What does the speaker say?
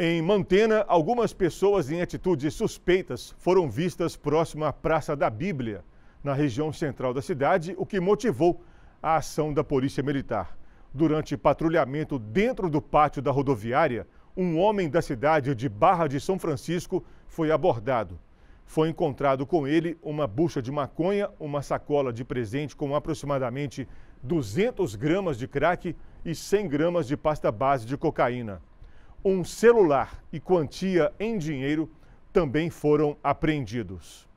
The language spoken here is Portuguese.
Em Mantena, algumas pessoas em atitudes suspeitas foram vistas próximo à Praça da Bíblia, na região central da cidade, o que motivou a ação da Polícia Militar. Durante patrulhamento dentro do pátio da rodoviária, um homem da cidade de Barra de São Francisco foi abordado. Foi encontrado com ele uma bucha de maconha, uma sacola de presente com aproximadamente 200 gramas de crack e 100 gramas de pasta base de cocaína um celular e quantia em dinheiro também foram apreendidos.